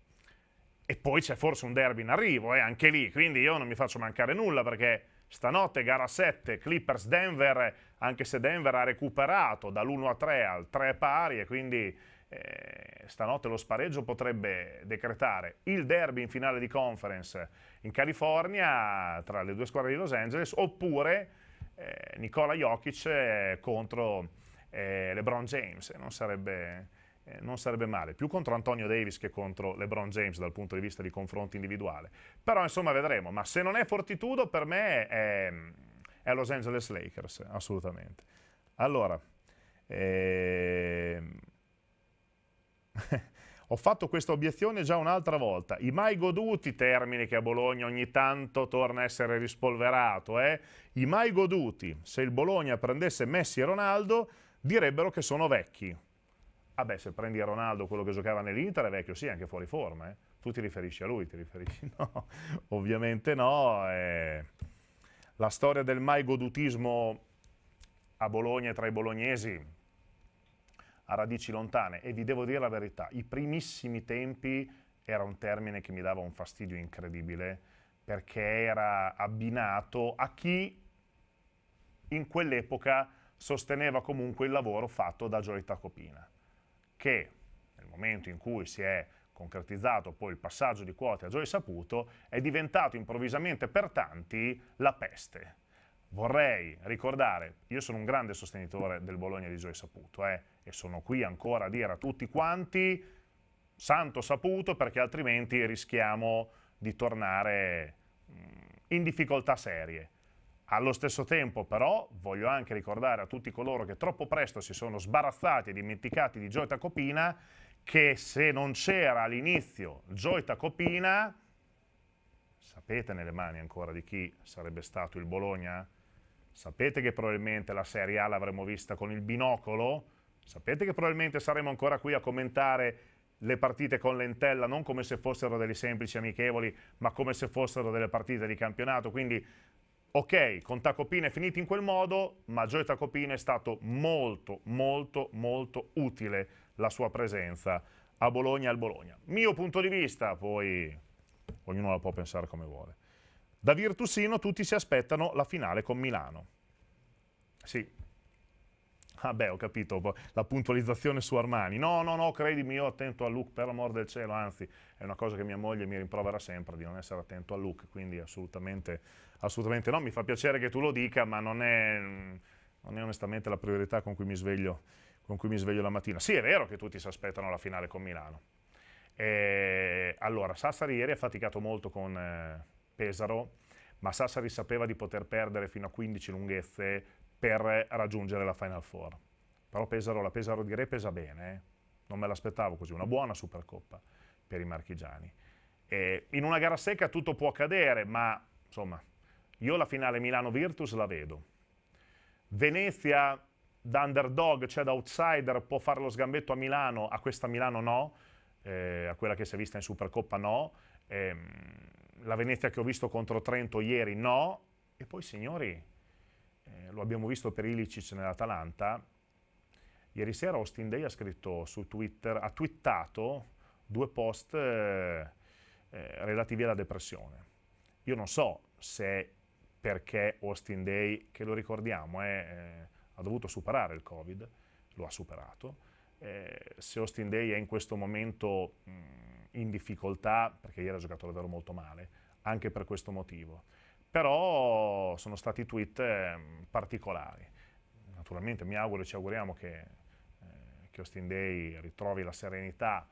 E poi c'è forse un derby in arrivo, eh, anche lì, quindi io non mi faccio mancare nulla perché stanotte gara 7 Clippers-Denver, anche se Denver ha recuperato dall'1 3 al 3 pari e quindi eh, stanotte lo spareggio potrebbe decretare il derby in finale di conference in California tra le due squadre di Los Angeles oppure eh, Nicola Jokic eh, contro eh, LeBron James, non sarebbe, eh, non sarebbe male, più contro Antonio Davis che contro LeBron James dal punto di vista di confronto individuale. Però insomma vedremo, ma se non è fortitudo per me è, è Los Angeles Lakers, assolutamente. Allora, ehm, ho fatto questa obiezione già un'altra volta, i mai goduti termini che a Bologna ogni tanto torna a essere rispolverato, eh? i mai goduti, se il Bologna prendesse Messi e Ronaldo direbbero che sono vecchi. Ah beh, se prendi Ronaldo, quello che giocava nell'Inter, è vecchio sì, anche fuori forma. Eh? Tu ti riferisci a lui, ti riferisci? No, ovviamente no. Eh. La storia del mai godutismo a Bologna e tra i bolognesi a radici lontane e vi devo dire la verità, i primissimi tempi era un termine che mi dava un fastidio incredibile perché era abbinato a chi in quell'epoca sosteneva comunque il lavoro fatto da Giorita Copina, che nel momento in cui si è concretizzato poi il passaggio di quote a Gioia Saputo, è diventato improvvisamente per tanti la peste. Vorrei ricordare, io sono un grande sostenitore del Bologna di Gioia Saputo, eh, e sono qui ancora a dire a tutti quanti, santo saputo perché altrimenti rischiamo di tornare mm, in difficoltà serie. Allo stesso tempo però voglio anche ricordare a tutti coloro che troppo presto si sono sbarazzati e dimenticati di Gioita Copina che se non c'era all'inizio Gioita Copina, sapete nelle mani ancora di chi sarebbe stato il Bologna? Sapete che probabilmente la Serie A l'avremmo vista con il binocolo? Sapete che probabilmente saremo ancora qui a commentare le partite con l'entella non come se fossero delle semplici amichevoli, ma come se fossero delle partite di campionato. Quindi, ok, con Tacopina è finito in quel modo, ma Gioia Tacopina è stato molto, molto, molto utile la sua presenza a Bologna e al Bologna. Mio punto di vista, poi ognuno la può pensare come vuole. Da Virtusino tutti si aspettano la finale con Milano. Sì, Ah beh, ho capito, la puntualizzazione su Armani. No, no, no, credimi, io attento al look per l'amor del cielo, anzi è una cosa che mia moglie mi rimproverà sempre di non essere attento al look, quindi assolutamente, assolutamente no. Mi fa piacere che tu lo dica, ma non è, non è onestamente la priorità con cui, mi sveglio, con cui mi sveglio la mattina. Sì, è vero che tutti si aspettano la finale con Milano. E, eh, allora, Sassari ieri ha faticato molto con eh, Pesaro, ma Sassari sapeva di poter perdere fino a 15 lunghezze per raggiungere la Final Four. Però Pesaro, la Pesaro di Re pesa bene, eh. non me l'aspettavo così, una buona Supercoppa per i marchigiani. E in una gara secca tutto può accadere, ma insomma, io la finale Milano-Virtus la vedo. Venezia da underdog, cioè da outsider, può fare lo sgambetto a Milano, a questa Milano no, eh, a quella che si è vista in Supercoppa no, eh, la Venezia che ho visto contro Trento ieri no, e poi signori, eh, lo abbiamo visto per Ilicic nell'Atalanta, ieri sera Austin Day ha scritto su Twitter, ha twittato due post eh, eh relativi alla depressione. Io non so se perché Austin Day, che lo ricordiamo, è, eh, ha dovuto superare il Covid, lo ha superato, eh, se Austin Day è in questo momento mh, mm, in difficoltà, perché ieri ha giocato davvero molto male, anche per questo motivo però sono stati tweet ehm, particolari. Naturalmente mi auguro e ci auguriamo che, eh, che Austin Day ritrovi la serenità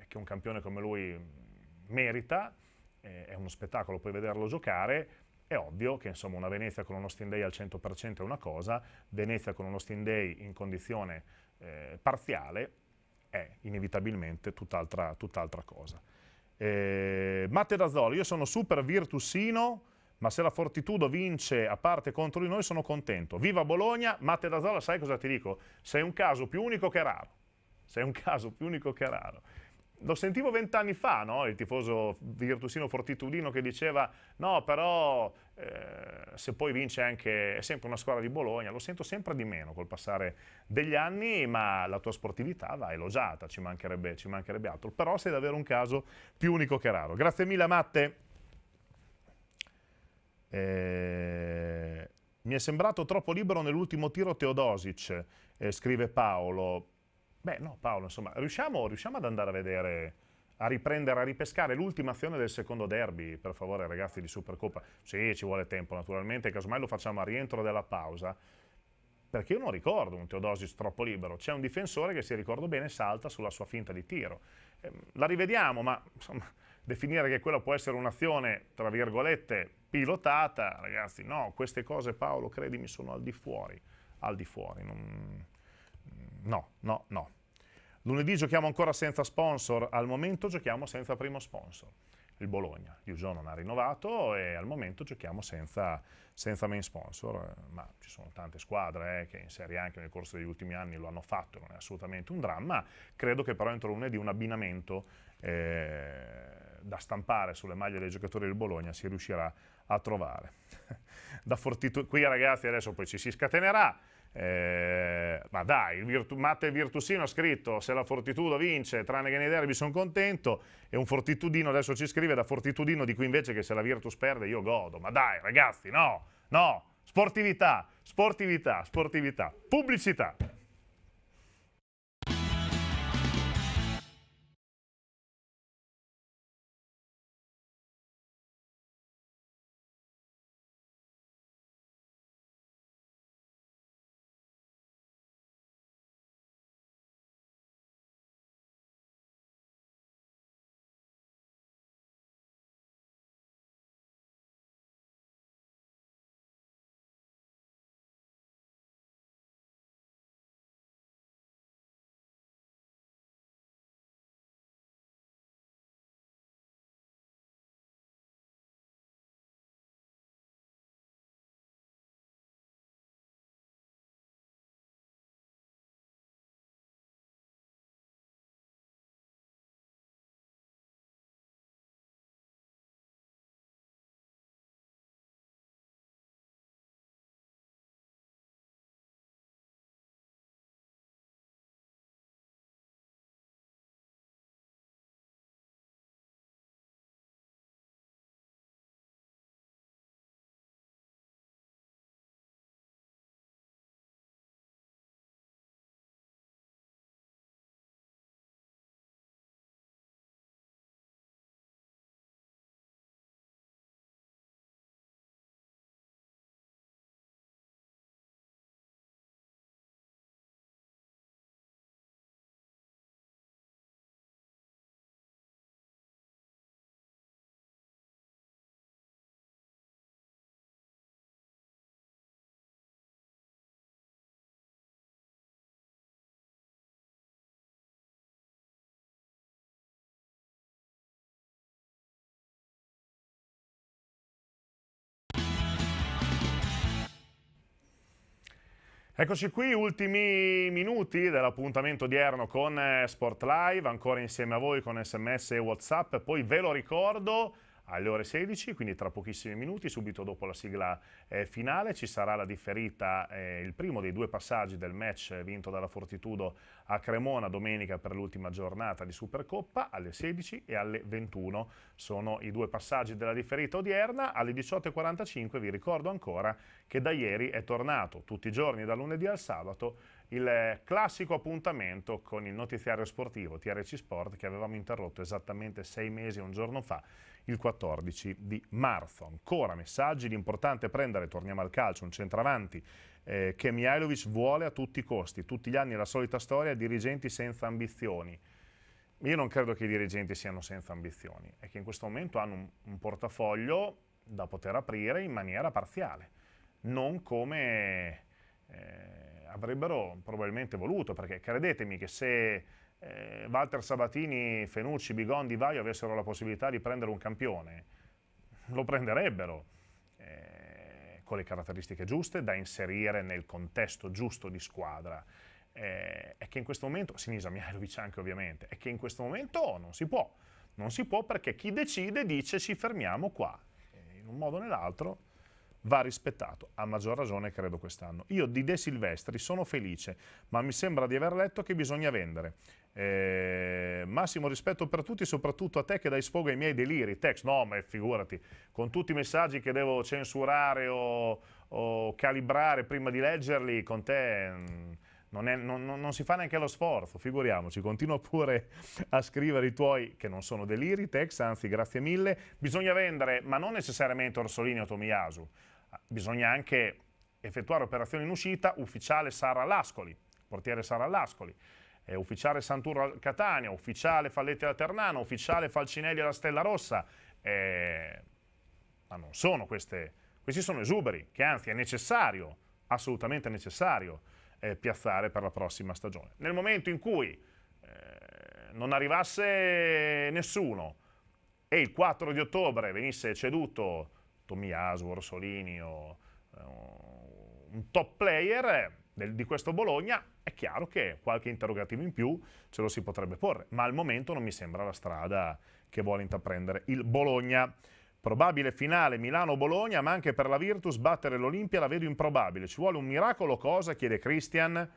eh, che un campione come lui mm, merita, eh, è uno spettacolo poi vederlo giocare, è ovvio che insomma, una Venezia con uno Austin Day al 100% è una cosa, Venezia con uno Austin Day in condizione eh, parziale è inevitabilmente tutt'altra tutt cosa. Eh, Matte Dazzolo, io sono super virtusino, ma se la Fortitudo vince a parte contro di noi sono contento. Viva Bologna, Matte Dazzola, sai cosa ti dico? Sei un caso più unico che raro. Sei un caso più unico che raro. Lo sentivo vent'anni fa, no? il tifoso virtusino fortitudino che diceva no, però eh, se poi vince anche è sempre una squadra di Bologna, lo sento sempre di meno col passare degli anni, ma la tua sportività va elogiata, ci mancherebbe, ci mancherebbe altro. Però sei davvero un caso più unico che raro. Grazie mille Matte. Eh, mi è sembrato troppo libero nell'ultimo tiro Teodosic, eh, scrive Paolo. Beh, no, Paolo, insomma, riusciamo, riusciamo, ad andare a vedere, a riprendere, a ripescare l'ultima azione del secondo derby, per favore, ragazzi di Supercoppa. Sì, ci vuole tempo, naturalmente, casomai lo facciamo a rientro della pausa. Perché io non ricordo un Teodosic troppo libero. C'è un difensore che, se ricordo bene, salta sulla sua finta di tiro. Eh, la rivediamo, ma insomma definire che quella può essere un'azione, tra virgolette, pilotata, ragazzi, no, queste cose Paolo, credimi, sono al di fuori, al di fuori, non... no, no, no. Lunedì giochiamo ancora senza sponsor, al momento giochiamo senza primo sponsor, il Bologna, Liuso non ha rinnovato e al momento giochiamo senza, senza main sponsor, ma ci sono tante squadre eh, che in Serie anche nel corso degli ultimi anni lo hanno fatto, non è assolutamente un dramma, credo che però entro lunedì un abbinamento... Eh, da stampare sulle maglie dei giocatori del Bologna si riuscirà a trovare. da qui ragazzi adesso poi ci si scatenerà, eh, ma dai, Virtu, Matte Virtusino ha scritto se la Fortitudo vince, tranne che nei derby sono contento, e un Fortitudino adesso ci scrive da Fortitudino di cui invece che se la Virtus perde io godo, ma dai ragazzi, no, no, sportività, sportività, sportività, pubblicità. Eccoci qui, ultimi minuti dell'appuntamento odierno con eh, Sport Live, ancora insieme a voi con sms e whatsapp, poi ve lo ricordo, alle ore 16, quindi tra pochissimi minuti, subito dopo la sigla eh, finale, ci sarà la differita, eh, il primo dei due passaggi del match vinto dalla Fortitudo a Cremona domenica per l'ultima giornata di Supercoppa alle 16 e alle 21. Sono i due passaggi della differita odierna. Alle 18.45 vi ricordo ancora che da ieri è tornato tutti i giorni da lunedì al sabato il eh, classico appuntamento con il notiziario sportivo TRC Sport che avevamo interrotto esattamente sei mesi e un giorno fa il 14 di marzo. Ancora messaggi, l'importante è prendere, torniamo al calcio, un centravanti eh, che Mihailovic vuole a tutti i costi, tutti gli anni la solita storia, dirigenti senza ambizioni. Io non credo che i dirigenti siano senza ambizioni, è che in questo momento hanno un, un portafoglio da poter aprire in maniera parziale, non come eh, avrebbero probabilmente voluto, perché credetemi che se eh, Walter Sabatini, Fenucci, Bigondi, Vaio avessero la possibilità di prendere un campione, lo prenderebbero eh, con le caratteristiche giuste da inserire nel contesto giusto di squadra. Eh, è che in questo momento, Sinisa Mihailovic anche ovviamente, è che in questo momento non si può. Non si può perché chi decide dice ci fermiamo qua. in un modo o nell'altro va rispettato, a maggior ragione credo quest'anno. Io di De Silvestri sono felice, ma mi sembra di aver letto che bisogna vendere. Eh, massimo rispetto per tutti, soprattutto a te che dai sfogo ai miei deliri. Tex, no, ma figurati, con tutti i messaggi che devo censurare o, o calibrare prima di leggerli, con te... Mm, non, è, non, non, si fa neanche lo sforzo, figuriamoci, continua pure a scrivere i tuoi, che non sono deliri, Tex, anzi grazie mille. Bisogna vendere, ma non necessariamente Orsolini o Tomiyasu, bisogna anche effettuare operazioni in uscita, ufficiale Sara Lascoli, portiere Sara Lascoli eh, ufficiale Santurro al Catania, ufficiale Falletti alla Ternana, ufficiale Falcinelli alla Stella Rossa, eh, ma non sono queste, questi sono esuberi che anzi è necessario, assolutamente necessario, eh, piazzare per la prossima stagione. Nel momento in cui eh, non arrivasse nessuno e il 4 di ottobre venisse ceduto Tommy Tomiasu, Orsolini o eh, un top player, eh, del, di questo Bologna, è chiaro che qualche interrogativo in più ce lo si potrebbe porre, ma al momento non mi sembra la strada che vuole intraprendere il Bologna. Probabile finale Milano-Bologna, ma anche per la Virtus battere l'Olimpia la vedo improbabile. Ci vuole un miracolo cosa? chiede Christian.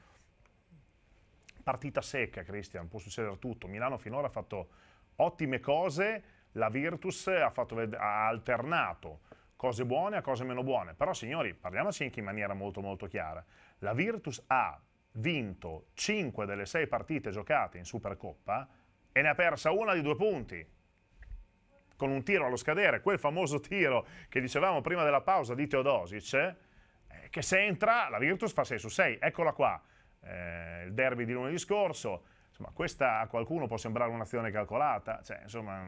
Partita secca, Christian, può succedere tutto. Milano finora ha fatto ottime cose, la Virtus ha, fatto, ha alternato cose buone a cose meno buone. Però signori, parliamoci anche in maniera molto molto chiara. La Virtus ha vinto 5 delle 6 partite giocate in Supercoppa e ne ha persa una di due punti con un tiro allo scadere, quel famoso tiro che dicevamo prima della pausa di Teodosic, eh, che se entra la Virtus fa 6 su 6, eccola qua, eh, il derby di lunedì scorso, insomma questa a qualcuno può sembrare un'azione calcolata, cioè, insomma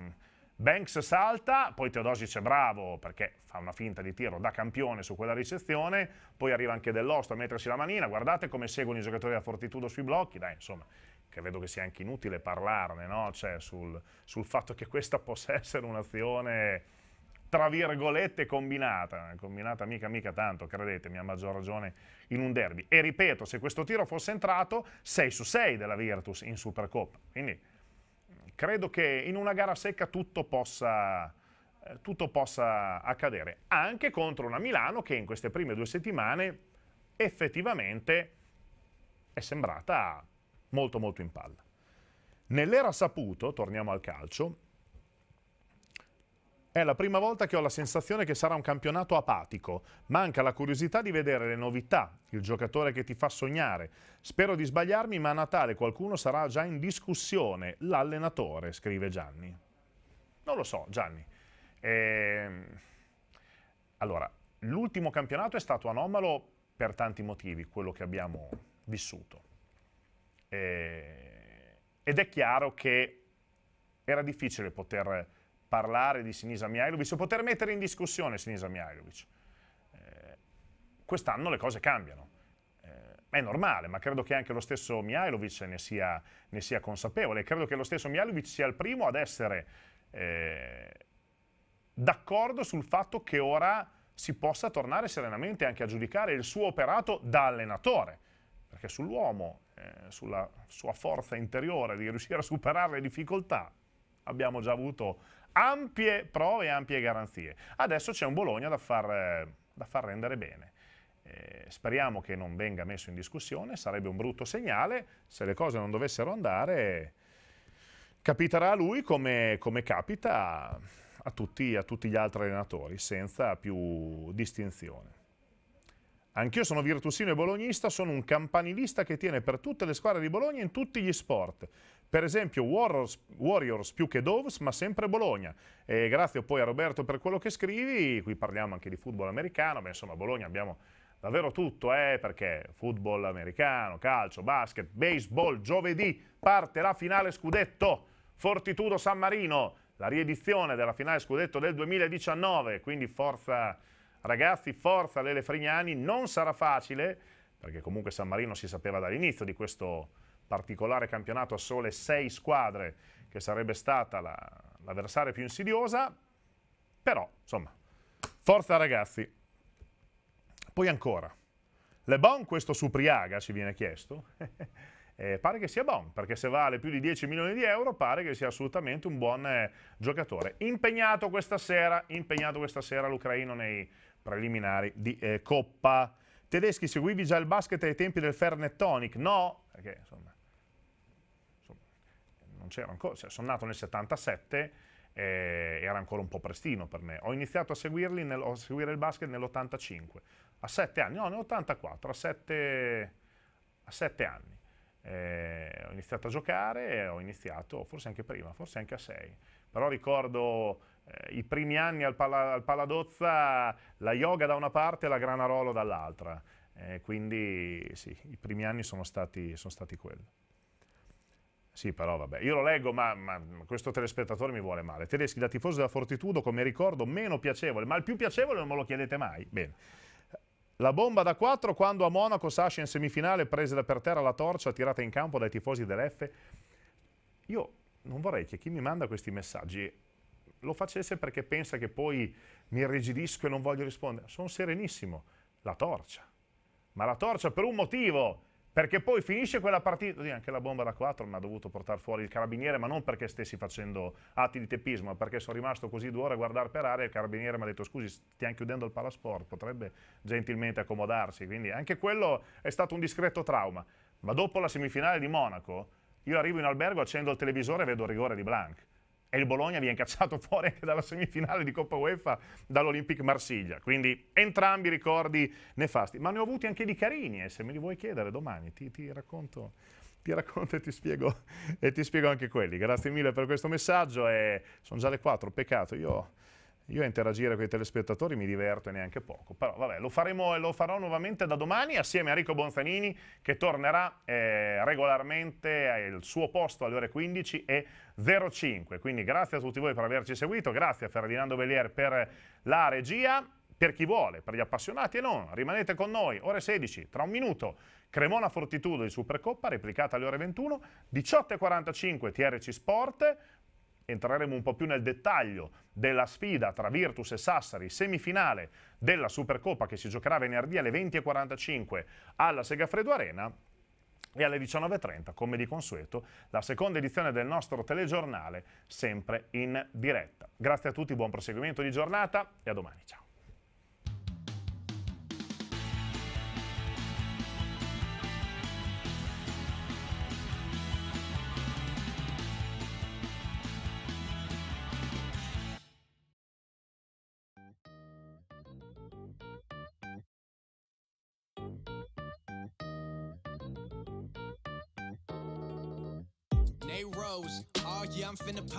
Banks salta, poi Teodosic è bravo perché fa una finta di tiro da campione su quella ricezione, poi arriva anche Dell'Osto a mettersi la manina, guardate come seguono i giocatori a fortitudo sui blocchi, dai insomma, che vedo che sia anche inutile parlarne, no? cioè, sul, sul fatto che questa possa essere un'azione tra virgolette combinata, combinata mica mica tanto, credetemi, a maggior ragione in un derby. E ripeto, se questo tiro fosse entrato, 6 su 6 della Virtus in Supercoppa, quindi credo che in una gara secca tutto possa, eh, tutto possa accadere, anche contro una Milano che in queste prime due settimane effettivamente è sembrata molto molto in palla. Nell'era saputo, torniamo al calcio, è la prima volta che ho la sensazione che sarà un campionato apatico. Manca la curiosità di vedere le novità, il giocatore che ti fa sognare. Spero di sbagliarmi, ma a Natale qualcuno sarà già in discussione. L'allenatore, scrive Gianni. Non lo so, Gianni. Ehm... Allora, l'ultimo campionato è stato anomalo per tanti motivi, quello che abbiamo vissuto. Ehm... Ed è chiaro che era difficile poter parlare di Sinisa Mihailovic o poter mettere in discussione Sinisa Mihailovic. Eh, Quest'anno le cose cambiano. Eh, è normale, ma credo che anche lo stesso Mihailovic ne sia, ne sia consapevole. Credo che lo stesso Mihailovic sia il primo ad essere eh, d'accordo sul fatto che ora si possa tornare serenamente anche a giudicare il suo operato da allenatore, perché sull'uomo, eh, sulla sua forza interiore di riuscire a superare le difficoltà, abbiamo già avuto ampie prove e ampie garanzie. Adesso c'è un Bologna da far, da far rendere bene. Eh, speriamo che non venga messo in discussione, sarebbe un brutto segnale, se le cose non dovessero andare capiterà a lui come, come capita a tutti, a tutti gli altri allenatori, senza più distinzione. Anch'io sono virtusino e bolognista, sono un campanilista che tiene per tutte le squadre di Bologna in tutti gli sport. Per esempio Warriors, Warriors più che Doves, ma sempre Bologna. E grazie poi a Roberto per quello che scrivi, qui parliamo anche di football americano, beh insomma a Bologna abbiamo davvero tutto, eh, perché football americano, calcio, basket, baseball, giovedì parte la finale scudetto, Fortitudo San Marino, la riedizione della finale scudetto del 2019, quindi forza ragazzi, forza Lele Frignani, non sarà facile, perché comunque San Marino si sapeva dall'inizio di questo particolare campionato a sole 6 squadre, che sarebbe stata l'avversaria la, più insidiosa, però insomma, forza ragazzi. Poi ancora, Le Bon questo Supriaga ci viene chiesto, eh, pare che sia Bon, perché se vale più di 10 milioni di euro pare che sia assolutamente un buon eh, giocatore. Impegnato questa sera, impegnato questa sera l'Ucraino nei preliminari di eh, Coppa. Tedeschi, seguivi già il basket ai tempi del Fernet Tonic? No, perché insomma non c'era ancora, cioè, sono nato nel 77, eh, era ancora un po' prestino per me. Ho iniziato a, seguirli nel, a seguire il basket nell'85, a 7 anni, no, nell'84, a 7, a 7 anni. Eh, ho iniziato a giocare e ho iniziato forse anche prima, forse anche a 6. Però ricordo eh, i primi anni al, pala, al, Paladozza la yoga da una parte e la granarolo dall'altra. Eh, quindi sì, i primi anni sono stati, sono stati quelli. Sì, però vabbè, io lo leggo, ma, ma, questo telespettatore mi vuole male. Tedeschi da tifoso della Fortitudo, come ricordo, meno piacevole, ma il più piacevole non me lo chiedete mai. Bene. La bomba da 4 quando a Monaco Sasha in semifinale prese per terra la torcia tirata in campo dai tifosi dell'F. Io non vorrei che chi mi manda questi messaggi lo facesse perché pensa che poi mi irrigidisco e non voglio rispondere. Sono serenissimo. La torcia. Ma la torcia per un motivo perché poi finisce quella partita, anche la bomba da 4 mi ha dovuto portare fuori il carabiniere, ma non perché stessi facendo atti di teppismo, ma perché sono rimasto così due ore a guardare per aria e il carabiniere mi ha detto scusi stiamo chiudendo il palasport, potrebbe gentilmente accomodarsi, quindi anche quello è stato un discreto trauma. Ma dopo la semifinale di Monaco, io arrivo in albergo, accendo il televisore e vedo il rigore di Blanc e il Bologna viene cacciato fuori anche dalla semifinale di Coppa UEFA dall'Olympique Marsiglia. Quindi entrambi ricordi nefasti, ma ne ho avuti anche di carini e eh, se me li vuoi chiedere domani ti, ti racconto. Ti racconto e ti, spiego, e ti spiego anche quelli. Grazie mille per questo messaggio. E eh, sono già le 4, peccato. Io io a interagire con i telespettatori mi diverto e neanche poco, però vabbè, lo faremo e lo farò nuovamente da domani assieme a Rico Bonzanini che tornerà eh, regolarmente al suo posto alle ore 15 e 05. Quindi grazie a tutti voi per averci seguito, grazie a Ferdinando Bellier per la regia, per chi vuole, per gli appassionati e non, rimanete con noi, ore 16, tra un minuto Cremona Fortitudo di Supercoppa, replicata alle ore 21, 18.45 TRC Sport, entreremo un po' più nel dettaglio della sfida tra Virtus e Sassari, semifinale della Supercoppa che si giocherà venerdì alle 20.45 alla Segafredo Arena, e alle 19.30, come di consueto, la seconda edizione del nostro telegiornale, sempre in diretta. Grazie a tutti, buon proseguimento di giornata e a domani. Ciao.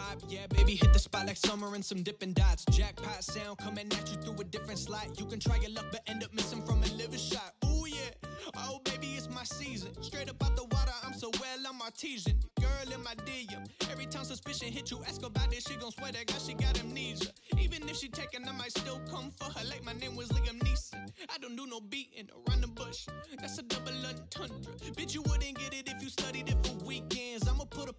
vibe. Yeah, baby, hit the spot like summer and some dipping dots. Jackpot sound coming at you through a different slot. You can try your luck, but end up missing from a liver shot. Ooh, yeah. Oh, baby, it's my season. Straight up out the water, I'm so well, I'm artesian. Girl in my DM. Every time suspicion hit you, ask about it, she gon' swear that God, she got amnesia. Even if she taken, I might still come for her like my name was Liam Neeson. I don't do no beating around the bush. That's a double entendre. Bitch, you wouldn't get it if you studied it for weekends. I'ma put a